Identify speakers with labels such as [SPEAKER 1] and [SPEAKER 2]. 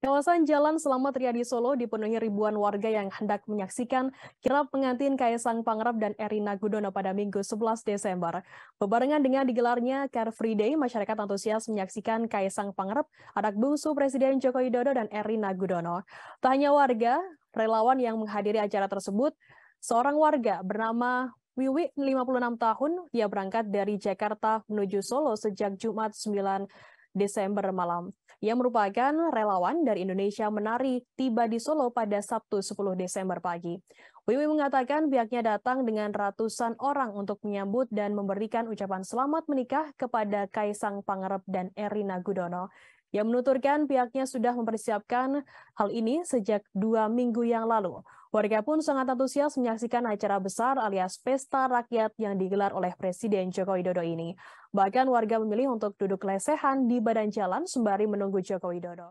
[SPEAKER 1] Kawasan Jalan Selamat Riyadi Solo dipenuhi ribuan warga yang hendak menyaksikan kirap pengantin Kaisang Pangarep dan Erina Gudono pada Minggu 11 Desember. Bebarengan dengan digelarnya Car Free Day, masyarakat antusias menyaksikan Kaisang Pangarep, anak bungsu Presiden Joko Widodo dan Erina Gudono. Tak hanya warga, relawan yang menghadiri acara tersebut, seorang warga bernama Wiwi, 56 tahun, dia berangkat dari Jakarta menuju Solo sejak Jumat 9 Desember malam. Yang merupakan relawan dari Indonesia Menari tiba di Solo pada Sabtu 10 Desember pagi. Wiwi mengatakan pihaknya datang dengan ratusan orang untuk menyambut dan memberikan ucapan selamat menikah kepada Kaisang Pangarep dan Erina Gudono. Ia menuturkan pihaknya sudah mempersiapkan hal ini sejak dua minggu yang lalu. Warga pun sangat antusias menyaksikan acara besar alias pesta rakyat yang digelar oleh Presiden Joko Widodo ini. Bahkan warga memilih untuk duduk lesehan di badan jalan sembari menunggu Joko Widodo.